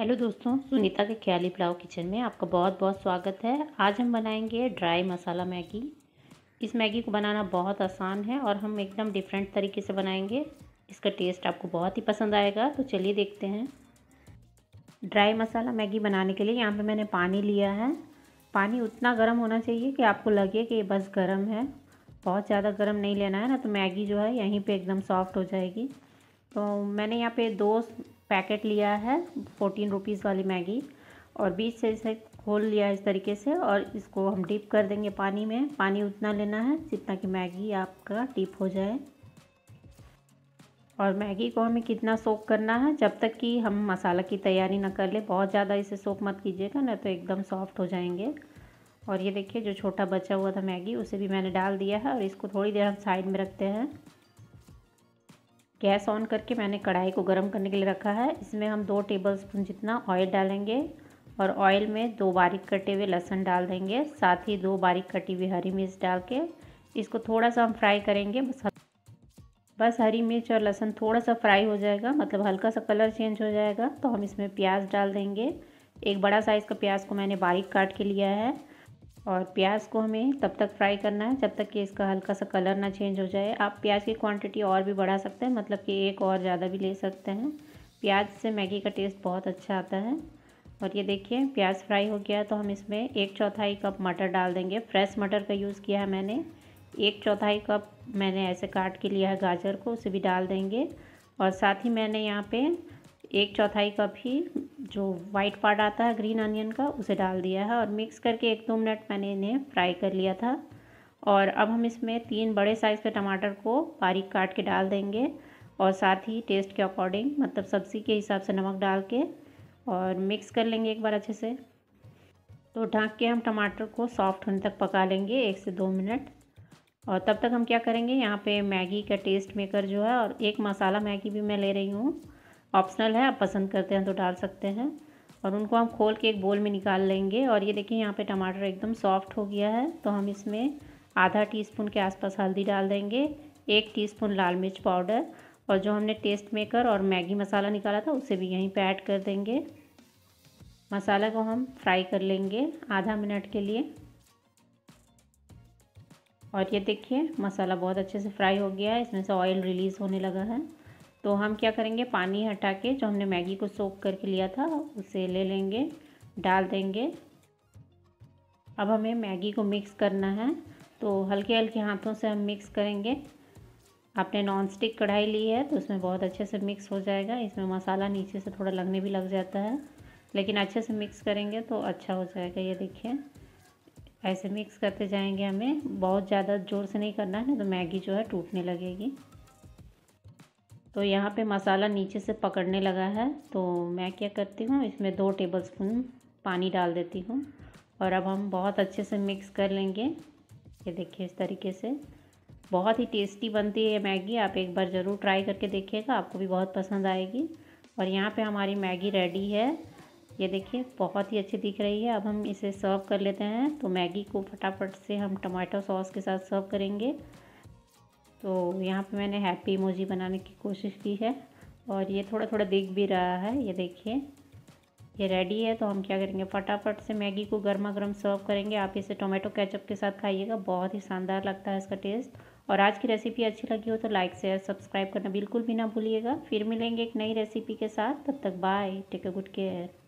hello दोस्तों सुनीता के ख्याली pulao kitchen में आपका बहुत बहुत स्वागत है आज हम बनाएंगे ड्राई मसाला मैगी इस मैगी को बनाना बहुत आसान है और हम एकदम डिफरेंट तरीके से बनाएंगे इसका टेस्ट आपको बहुत ही पसंद आएगा तो चलिए देखते हैं ड्राई मसाला मैगी बनाने के लिए यहाँ पे मैंने पानी लिया है पानी उतना गर्म होना चाहिए कि आपको लगे कि ये बस गर्म है बहुत ज़्यादा गर्म नहीं लेना है ना तो मैगी जो है यहीं पर एकदम सॉफ्ट हो जाएगी तो मैंने यहाँ पे दो पैकेट लिया है फोर्टीन रुपीज़ वाली मैगी और बीच से इसे खोल लिया इस तरीके से और इसको हम डिप कर देंगे पानी में पानी उतना लेना है जितना कि मैगी आपका डिप हो जाए और मैगी को हमें कितना सोख करना है जब तक कि हम मसाला की तैयारी ना कर ले बहुत ज़्यादा इसे सोख मत कीजिएगा ना तो एकदम सॉफ्ट हो जाएंगे और ये देखिए जो छोटा बचा हुआ था मैगी उसे भी मैंने डाल दिया है और इसको थोड़ी देर हम साइड में रखते हैं गैस ऑन करके मैंने कढ़ाई को गर्म करने के लिए रखा है इसमें हम दो टेबल स्पून जितना ऑयल डालेंगे और ऑयल में दो बारीक कटे हुए लहसुन डाल देंगे साथ ही दो बारीक कटी हुई हरी मिर्च डाल के इसको थोड़ा सा हम फ्राई करेंगे बस बस हरी मिर्च और लहसुन थोड़ा सा फ्राई हो जाएगा मतलब हल्का सा कलर चेंज हो जाएगा तो हम इसमें प्याज डाल देंगे एक बड़ा साइज़ का प्याज को मैंने बारीक काट के लिया है और प्याज को हमें तब तक फ्राई करना है जब तक कि इसका हल्का सा कलर ना चेंज हो जाए आप प्याज की क्वांटिटी और भी बढ़ा सकते हैं मतलब कि एक और ज़्यादा भी ले सकते हैं प्याज से मैगी का टेस्ट बहुत अच्छा आता है और ये देखिए प्याज फ्राई हो गया तो हम इसमें एक चौथाई कप मटर डाल देंगे फ्रेश मटर का यूज़ किया है मैंने एक चौथाई कप मैंने ऐसे काट के लिया है गाजर को उसे भी डाल देंगे और साथ ही मैंने यहाँ पर एक चौथाई कप ही जो वाइट पार्ट आता है ग्रीन अनियन का उसे डाल दिया है और मिक्स करके एक दो मिनट मैंने इन्हें फ्राई कर लिया था और अब हम इसमें तीन बड़े साइज़ के टमाटर को बारीक काट के डाल देंगे और साथ ही टेस्ट के अकॉर्डिंग मतलब सब्ज़ी के हिसाब से नमक डाल के और मिक्स कर लेंगे एक बार अच्छे से तो ढाँक के हम टमाटर को सॉफ्ट होने तक पका लेंगे एक से दो मिनट और तब तक हम क्या करेंगे यहाँ पे मैगी का टेस्ट मेकर जो है और एक मसाला मैगी भी मैं ले रही हूँ ऑप्शनल है आप पसंद करते हैं तो डाल सकते हैं और उनको हम खोल के एक बोल में निकाल लेंगे और ये देखिए यहाँ पे टमाटर एकदम सॉफ्ट हो गया है तो हम इसमें आधा टीस्पून के आसपास हल्दी डाल देंगे एक टीस्पून लाल मिर्च पाउडर और जो हमने टेस्ट मेकर और मैगी मसाला निकाला था उसे भी यहीं पे ऐड कर देंगे मसाला को हम फ्राई कर लेंगे आधा मिनट के लिए और ये देखिए मसाला बहुत अच्छे से फ्राई हो गया है इसमें से ऑयल रिलीज़ होने लगा है तो हम क्या करेंगे पानी हटा के जो हमने मैगी को सोख करके लिया था उसे ले लेंगे डाल देंगे अब हमें मैगी को मिक्स करना है तो हल्के हल्के हाथों से हम मिक्स करेंगे आपने नॉन स्टिक कढ़ाई ली है तो उसमें बहुत अच्छे से मिक्स हो जाएगा इसमें मसाला नीचे से थोड़ा लगने भी लग जाता है लेकिन अच्छे से मिक्स करेंगे तो अच्छा हो जाएगा ये देखिए ऐसे मिक्स करते जाएंगे हमें बहुत ज़्यादा ज़ोर से नहीं करना है तो मैगी जो है टूटने लगेगी तो यहाँ पे मसाला नीचे से पकड़ने लगा है तो मैं क्या करती हूँ इसमें दो टेबल स्पून पानी डाल देती हूँ और अब हम बहुत अच्छे से मिक्स कर लेंगे ये देखिए इस तरीके से बहुत ही टेस्टी बनती है मैगी आप एक बार ज़रूर ट्राई करके देखिएगा आपको भी बहुत पसंद आएगी और यहाँ पे हमारी मैगी रेडी है ये देखिए बहुत ही अच्छी दिख रही है अब हम इसे सर्व कर लेते हैं तो मैगी को फटाफट से हम टमाटो सॉस के साथ सर्व करेंगे तो यहाँ पे मैंने हैप्पी इमोजी बनाने की कोशिश की है और ये थोड़ा थोड़ा दिख भी रहा है ये देखिए ये रेडी है तो हम क्या करेंगे फटाफट से मैगी को गर्मा गर्म सर्व करेंगे आप इसे टोमेटो केचप के साथ खाइएगा बहुत ही शानदार लगता है इसका टेस्ट और आज की रेसिपी अच्छी लगी हो तो लाइक शेयर सब्सक्राइब करना बिल्कुल भी ना भूलिएगा फिर मिलेंगे एक नई रेसिपी के साथ तब तक bye take a good care